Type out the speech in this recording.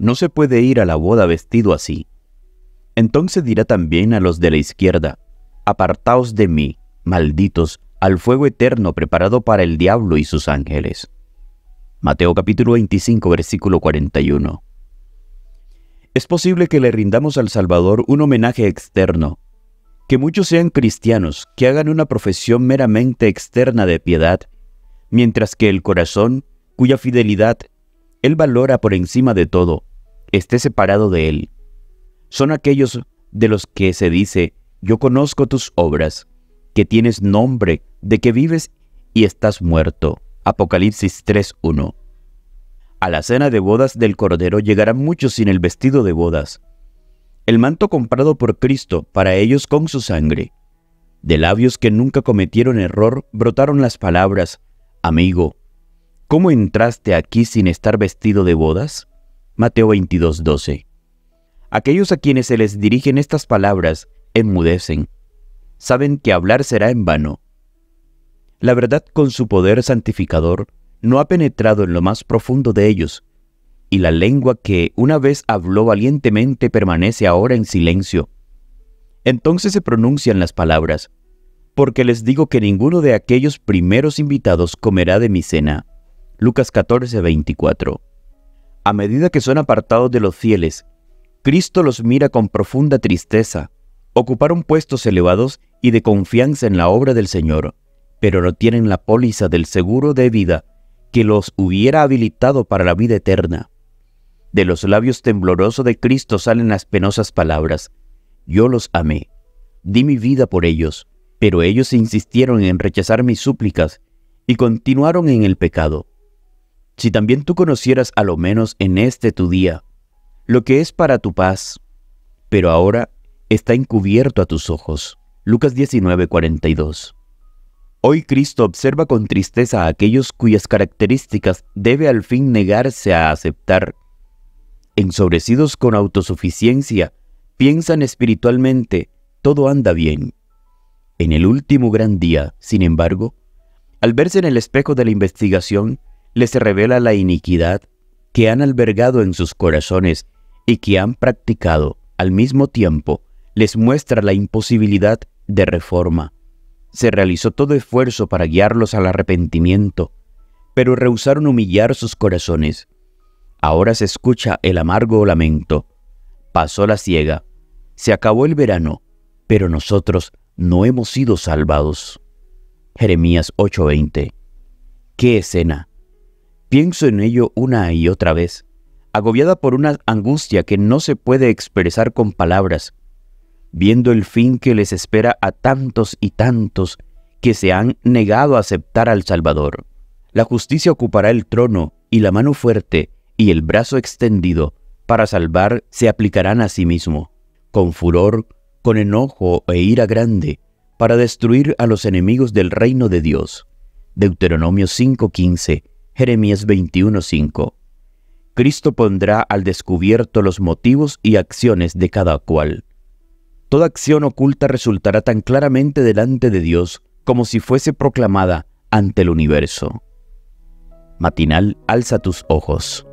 No se puede ir a la boda vestido así. Entonces dirá también a los de la izquierda, Apartaos de mí, malditos, al fuego eterno preparado para el diablo y sus ángeles. Mateo capítulo 25 versículo 41. Es posible que le rindamos al Salvador un homenaje externo, que muchos sean cristianos que hagan una profesión meramente externa de piedad, mientras que el corazón, cuya fidelidad Él valora por encima de todo, esté separado de él. Son aquellos de los que se dice, yo conozco tus obras, que tienes nombre, de que vives y estás muerto. Apocalipsis 3.1. A la cena de bodas del Cordero llegarán muchos sin el vestido de bodas, el manto comprado por Cristo para ellos con su sangre. De labios que nunca cometieron error brotaron las palabras, Amigo, ¿cómo entraste aquí sin estar vestido de bodas? Mateo 22:12. Aquellos a quienes se les dirigen estas palabras enmudecen. Saben que hablar será en vano. La verdad con su poder santificador no ha penetrado en lo más profundo de ellos, y la lengua que una vez habló valientemente permanece ahora en silencio. Entonces se pronuncian las palabras, porque les digo que ninguno de aquellos primeros invitados comerá de mi cena. Lucas 14, 24. A medida que son apartados de los fieles, Cristo los mira con profunda tristeza. Ocuparon puestos elevados y de confianza en la obra del Señor, pero no tienen la póliza del seguro de vida que los hubiera habilitado para la vida eterna. De los labios temblorosos de Cristo salen las penosas palabras, Yo los amé, di mi vida por ellos, pero ellos insistieron en rechazar mis súplicas y continuaron en el pecado si también tú conocieras a lo menos en este tu día lo que es para tu paz, pero ahora está encubierto a tus ojos. Lucas 19:42 Hoy Cristo observa con tristeza a aquellos cuyas características debe al fin negarse a aceptar. Ensobrecidos con autosuficiencia, piensan espiritualmente, todo anda bien. En el último gran día, sin embargo, al verse en el espejo de la investigación, les revela la iniquidad que han albergado en sus corazones y que han practicado al mismo tiempo, les muestra la imposibilidad de reforma. Se realizó todo esfuerzo para guiarlos al arrepentimiento, pero rehusaron humillar sus corazones. Ahora se escucha el amargo lamento. Pasó la ciega, se acabó el verano, pero nosotros no hemos sido salvados. Jeremías 8:20. Qué escena, Pienso en ello una y otra vez, agobiada por una angustia que no se puede expresar con palabras, viendo el fin que les espera a tantos y tantos que se han negado a aceptar al Salvador. La justicia ocupará el trono y la mano fuerte y el brazo extendido para salvar se aplicarán a sí mismo, con furor, con enojo e ira grande, para destruir a los enemigos del reino de Dios. Deuteronomio 5:15 Jeremías 21:5. Cristo pondrá al descubierto los motivos y acciones de cada cual. Toda acción oculta resultará tan claramente delante de Dios como si fuese proclamada ante el universo. Matinal, alza tus ojos.